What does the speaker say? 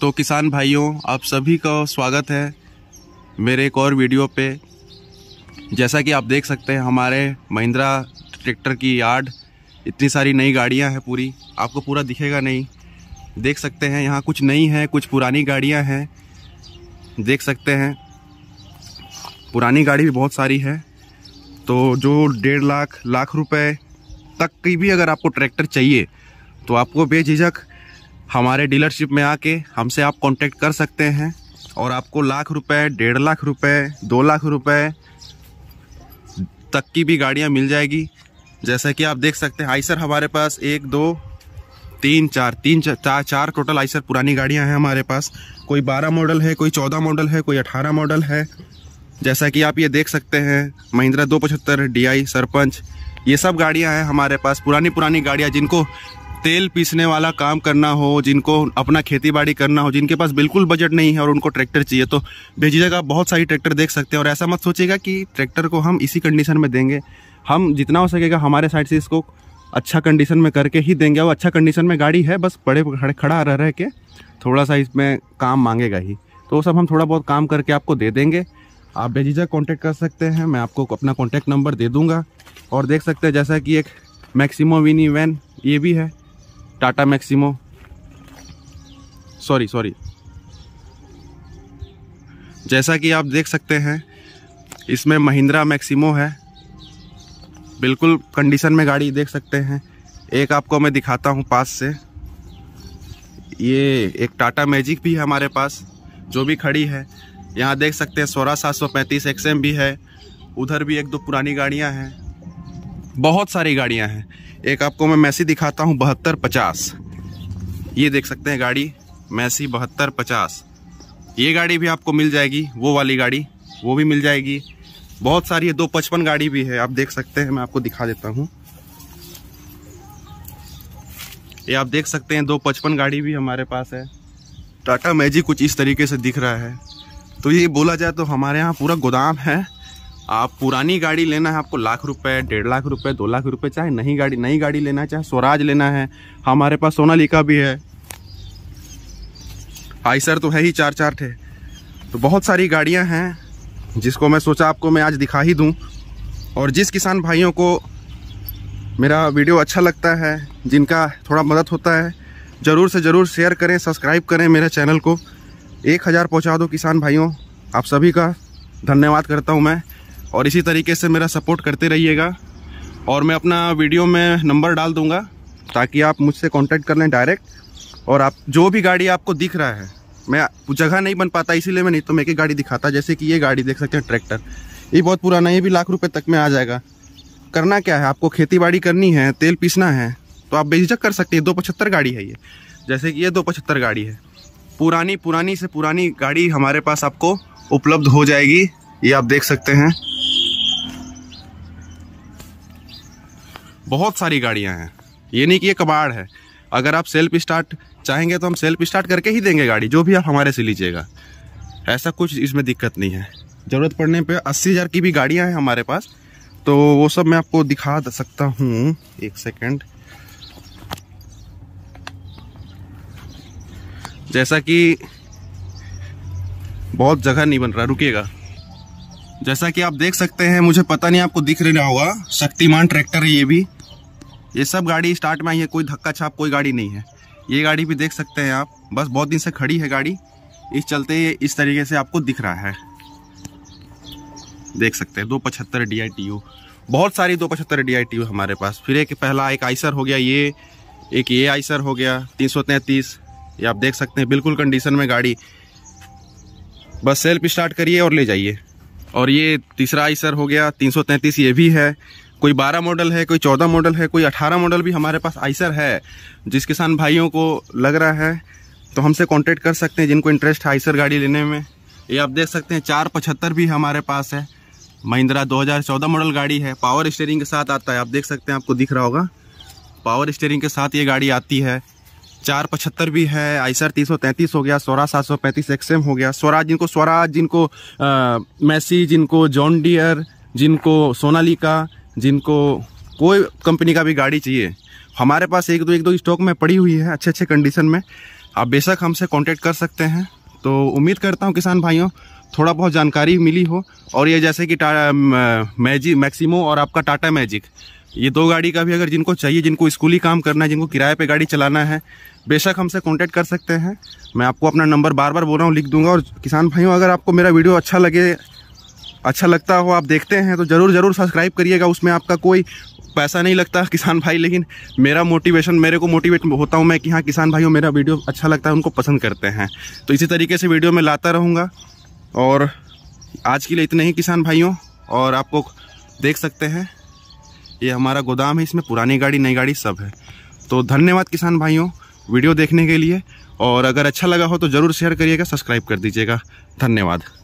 तो किसान भाइयों आप सभी का स्वागत है मेरे एक और वीडियो पे जैसा कि आप देख सकते हैं हमारे महिंद्रा ट्रैक्टर की यार्ड इतनी सारी नई गाड़ियां हैं पूरी आपको पूरा दिखेगा नहीं देख सकते हैं यहाँ कुछ नई हैं कुछ पुरानी गाड़ियां हैं देख सकते हैं पुरानी गाड़ी भी बहुत सारी है तो जो डेढ़ लाख लाख रुपये तक की भी अगर आपको ट्रैक्टर चाहिए तो आपको बेझिझक हमारे डीलरशिप में आके हमसे आप कांटेक्ट कर सकते हैं और आपको लाख रुपए डेढ़ लाख रुपए दो लाख रुपए तक की भी गाड़ियाँ मिल जाएगी जैसा कि आप देख सकते हैं आइसर हमारे पास एक दो तीन चार तीन चार चार, चार टोटल आइसर पुरानी गाड़ियाँ हैं हमारे पास कोई बारह मॉडल है कोई चौदह मॉडल है कोई अठारह मॉडल है जैसा कि आप ये देख सकते हैं महिंद्रा दो पचहत्तर डी सरपंच ये सब गाड़ियाँ हैं हमारे पास पुरानी पुरानी गाड़ियाँ जिनको तेल पीसने वाला काम करना हो जिनको अपना खेती बाड़ी करना हो जिनके पास बिल्कुल बजट नहीं है और उनको ट्रैक्टर चाहिए तो भेजिएगा आप बहुत सारी ट्रैक्टर देख सकते हैं और ऐसा मत सोचिएगा कि ट्रैक्टर को हम इसी कंडीशन में देंगे हम जितना हो सकेगा हमारे साइड से इसको अच्छा कंडीशन में करके ही देंगे और अच्छा कंडीशन में गाड़ी है बस बड़े खड़ा रह रह के थोड़ा सा इसमें काम मांगेगा ही तो सब हम थोड़ा बहुत काम करके आपको दे देंगे आप भेजीजा कांटेक्ट कर सकते हैं मैं आपको अपना कांटेक्ट नंबर दे दूंगा और देख सकते हैं जैसा कि एक मैक्सिमो विनी वैन ये भी है टाटा मैक्सिमो सॉरी सॉरी जैसा कि आप देख सकते हैं इसमें महिंद्रा मैक्सिमो है बिल्कुल कंडीशन में गाड़ी देख सकते हैं एक आपको मैं दिखाता हूं पास से ये एक टाटा मैजिक भी है हमारे पास जो भी खड़ी है यहाँ देख सकते हैं सोलह सात सौ पैंतीस एक्स भी है उधर भी एक दो पुरानी गाड़ियाँ हैं बहुत सारी गाड़ियाँ हैं एक आपको मैं मैसी दिखाता हूँ बहत्तर पचास ये देख सकते हैं गाड़ी मैसी बहत्तर पचास ये गाड़ी भी आपको मिल जाएगी वो वाली गाड़ी वो भी मिल जाएगी बहुत सारी है दो पचपन गाड़ी भी है आप देख सकते हैं मैं आपको दिखा देता हूँ ये आप देख सकते हैं दो पचपन गाड़ी भी हमारे पास है टाटा मैजिक कुछ इस तरीके से दिख रहा है तो ये बोला जाए तो हमारे यहाँ पूरा गोदाम है आप पुरानी गाड़ी लेना है आपको लाख रुपए डेढ़ लाख रुपए दो लाख रुपए चाहे नई गाड़ी नई गाड़ी लेना है चाहे स्वराज लेना है हमारे पास सोनालिका भी है हाई सर तो है ही चार चार थे तो बहुत सारी गाड़ियां हैं जिसको मैं सोचा आपको मैं आज दिखा ही दूं और जिस किसान भाइयों को मेरा वीडियो अच्छा लगता है जिनका थोड़ा मदद होता है ज़रूर से ज़रूर शेयर करें सब्सक्राइब करें मेरे चैनल को एक हज़ार पहुँचा दो किसान भाइयों आप सभी का धन्यवाद करता हूँ मैं और इसी तरीके से मेरा सपोर्ट करते रहिएगा और मैं अपना वीडियो में नंबर डाल दूँगा ताकि आप मुझसे कांटेक्ट कर लें डायरेक्ट और आप जो भी गाड़ी आपको दिख रहा है मैं जगह नहीं बन पाता इसीलिए मैं नहीं तो मैं एक गाड़ी दिखाता जैसे कि ये गाड़ी देख सकते हैं ट्रैक्टर ये बहुत पुराना ये भी लाख रुपये तक में आ जाएगा करना क्या है आपको खेती बाड़ी करनी है तेल पीसना है तो आप बेझिझक कर सकते हैं दो पचहत्तर गाड़ी है ये जैसे कि ये दो पचहत्तर गाड़ी है पुरानी पुरानी से पुरानी गाड़ी हमारे पास आपको उपलब्ध हो जाएगी ये आप देख सकते हैं बहुत सारी गाड़ियाँ हैं ये नहीं कि ये कबाड़ है अगर आप सेल्फ स्टार्ट चाहेंगे तो हम सेल्फ स्टार्ट करके ही देंगे गाड़ी जो भी आप हमारे से लीजिएगा ऐसा कुछ इसमें दिक्कत नहीं है ज़रूरत पड़ने पे अस्सी हज़ार की भी गाड़ियाँ हैं हमारे पास तो वो सब मैं आपको दिखा सकता हूँ एक सेकेंड जैसा कि बहुत जगह नहीं बन रहा रुकिएगा जैसा कि आप देख सकते हैं मुझे पता नहीं आपको दिख रहा होगा शक्तिमान ट्रैक्टर है ये भी ये सब गाड़ी स्टार्ट में आई है कोई धक्का छाप कोई गाड़ी नहीं है ये गाड़ी भी देख सकते हैं आप बस बहुत दिन से खड़ी है गाड़ी इस चलते ये इस तरीके से आपको दिख रहा है देख सकते हैं दो पचहत्तर डी आई टी बहुत सारी दो पचहत्तर डी आई टी हमारे पास फिर एक पहला एक आइसर हो गया ये एक ये आइसर हो गया तीन सौ ये आप देख सकते हैं बिल्कुल कंडीशन में गाड़ी बस सेल्फ स्टार्ट करिए और ले जाइए और ये तीसरा आइसर हो गया तीन सौ तैंतीस ये भी है कोई बारह मॉडल है कोई चौदह मॉडल है कोई अठारह मॉडल भी हमारे पास आइसर है जिस किसान भाइयों को लग रहा है तो हमसे कांटेक्ट कर सकते हैं जिनको इंटरेस्ट है आइसर गाड़ी लेने में ये आप देख सकते हैं चार पचहत्तर भी हमारे पास है महिंद्रा 2014 मॉडल गाड़ी है पावर स्टेयरिंग के साथ आता है आप देख सकते हैं आपको दिख रहा होगा पावर स्टेयरिंग के साथ ये गाड़ी आती है चार पचहत्तर भी है आइसर तीन सौ तैंतीस हो गया सोरा सात सौ पैंतीस एक्सएम हो गया स्वराज जिनको स्वराज जिनको मैसी जिनको जॉन डियर जिनको सोनालिका जिनको कोई कंपनी का भी गाड़ी चाहिए हमारे पास एक दो एक दो स्टॉक में पड़ी हुई है अच्छे अच्छे कंडीशन में आप बेशक हमसे कांटेक्ट कर सकते हैं तो उम्मीद करता हूँ किसान भाइयों थोड़ा बहुत जानकारी मिली हो और ये जैसे कि मैजिक मैक्सिमो और आपका टाटा मैजिक ये दो गाड़ी का भी अगर जिनको चाहिए जिनको स्कूली काम करना है जिनको किराए पे गाड़ी चलाना है बेशक हमसे कांटेक्ट कर सकते हैं मैं आपको अपना नंबर बार बार बोल रहा हूँ लिख दूंगा और किसान भाइयों अगर आपको मेरा वीडियो अच्छा लगे अच्छा लगता हो आप देखते हैं तो ज़रूर ज़रूर सब्सक्राइब करिएगा उसमें आपका कोई पैसा नहीं लगता किसान भाई लेकिन मेरा मोटिवेशन मेरे को मोटिवेट होता हूँ मैं कि हाँ किसान भाइयों मेरा वीडियो अच्छा लगता है उनको पसंद करते हैं तो इसी तरीके से वीडियो मैं लाता रहूँगा और आज के लिए इतने ही किसान भाइयों और आपको देख सकते हैं ये हमारा गोदाम है इसमें पुरानी गाड़ी नई गाड़ी सब है तो धन्यवाद किसान भाइयों वीडियो देखने के लिए और अगर अच्छा लगा हो तो ज़रूर शेयर करिएगा सब्सक्राइब कर दीजिएगा धन्यवाद